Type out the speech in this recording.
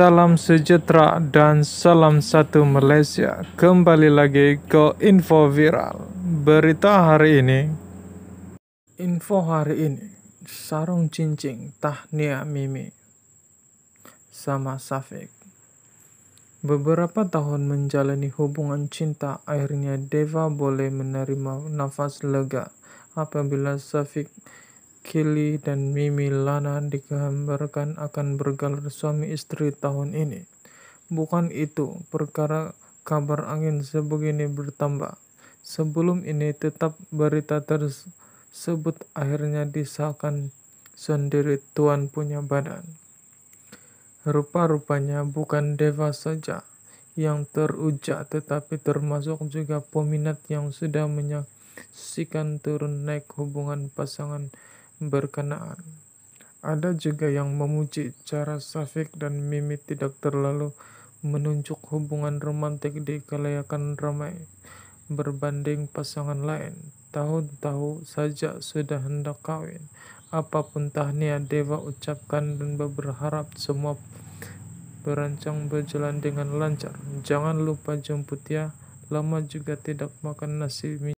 Salam sejahtera dan salam satu Malaysia. Kembali lagi ke info viral. Berita hari ini. Info hari ini. Sarung cincin Tahnia Mimi sama Safiq. Beberapa tahun menjalani hubungan cinta, akhirnya Deva boleh menerima nafas lega apabila Safiq. Kili dan Mimi Lana digambarkan akan bergelar suami istri tahun ini. Bukan itu, perkara kabar angin sebegini bertambah. Sebelum ini tetap berita tersebut akhirnya disahkan sendiri tuan punya badan. Rupa-rupanya bukan Dewa saja yang teruja tetapi termasuk juga peminat yang sudah menyaksikan turun naik hubungan pasangan berkenaan. Ada juga yang memuji cara Safik dan Mimi tidak terlalu menunjuk hubungan romantik di kelayakan ramai berbanding pasangan lain. tahu tahu saja sudah hendak kawin. Apapun tahniah Dewa ucapkan dan berharap semua berancang berjalan dengan lancar. Jangan lupa jemput ya, lama juga tidak makan nasi mie.